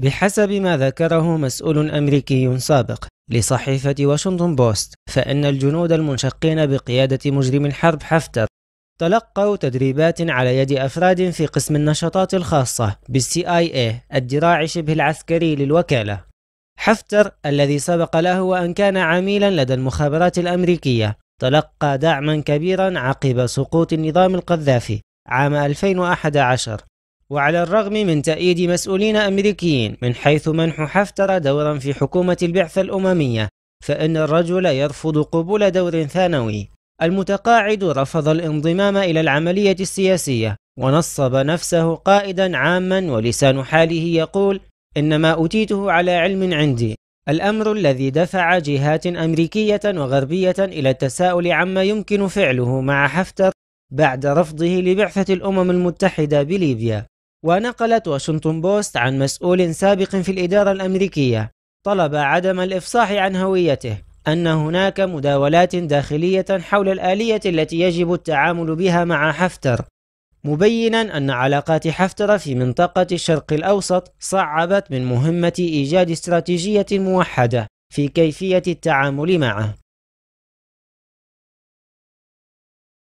بحسب ما ذكره مسؤول أمريكي سابق لصحيفة واشنطن بوست فإن الجنود المنشقين بقيادة مجرم الحرب حفتر تلقوا تدريبات على يد أفراد في قسم النشاطات الخاصة بالسي آي اي الدراع شبه العسكري للوكالة حفتر الذي سبق له وأن كان عميلا لدى المخابرات الأمريكية تلقى دعما كبيرا عقب سقوط النظام القذافي عام 2011 وعلى الرغم من تأييد مسؤولين أمريكيين من حيث منح حفتر دورا في حكومة البعثة الأممية فإن الرجل يرفض قبول دور ثانوي المتقاعد رفض الانضمام إلى العملية السياسية ونصب نفسه قائدا عاما ولسان حاله يقول إنما أتيته على علم عندي الأمر الذي دفع جهات أمريكية وغربية إلى التساؤل عما يمكن فعله مع حفتر بعد رفضه لبعثة الأمم المتحدة بليبيا ونقلت واشنطن بوست عن مسؤول سابق في الإدارة الأمريكية طلب عدم الإفصاح عن هويته أن هناك مداولات داخلية حول الآلية التي يجب التعامل بها مع حفتر مبينا أن علاقات حفتر في منطقة الشرق الأوسط صعبت من مهمة إيجاد استراتيجية موحدة في كيفية التعامل معه